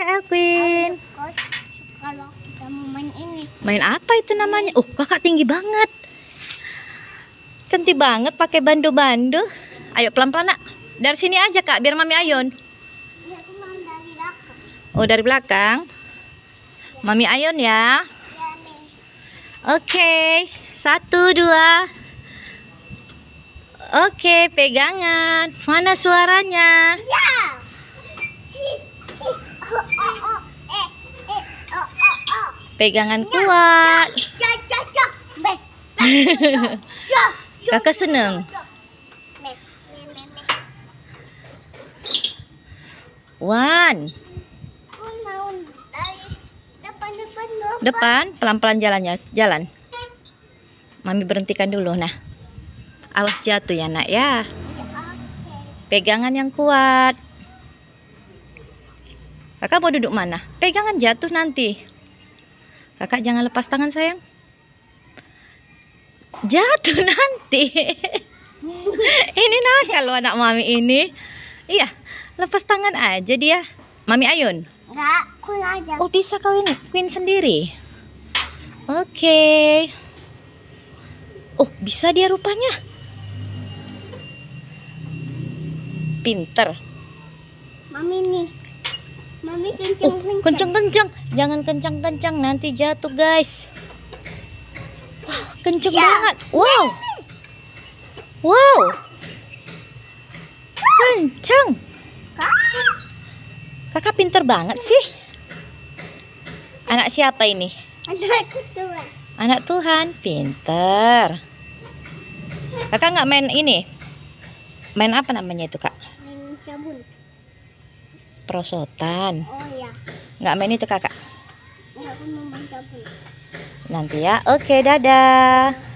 Kak Elvin. main apa itu namanya? Oh, kakak tinggi banget. Cantik banget pakai bandu bandu. Ayo pelan-pelan, Nak. Dari sini aja, Kak, biar Mami Ayun. Iya, oh, dari belakang. Iya. Mami Ayun ya. Iya, Oke, satu, dua. Oke, pegangan. Mana suaranya? Ya. Pegangan kuat. Kakak senang. One. Depan, pelan-pelan jalannya, jalan. Mami berhentikan dulu, nah. Awas jatuh ya, nak, ya. ya Pegangan yang kuat. Kakak mau duduk mana? Pegangan jatuh nanti. Kakak jangan lepas tangan sayang. Jatuh nanti. ini nakal loh anak mami ini. Iya, lepas tangan aja dia. Mami Ayun. Enggak, Queen aja. Oh, bisa kau ini, Queen sendiri. Oke. Okay. Oh, bisa dia rupanya. Pinter. Mami nih. Mami oh, kencang-kencang. kencang-kencang. Jangan kencang-kencang nanti jatuh, guys. Wah, kencang Siap. banget. Wow. Wow. Kencang. Kakak pinter banget sih. Anak siapa ini? Anak Tuhan. Anak Tuhan, pinter. Kakak nggak main ini? Main apa namanya itu, Kak? Main perosotan. Oh iya. Nggak main itu kakak. Iya, Nanti ya. Oke, dadah.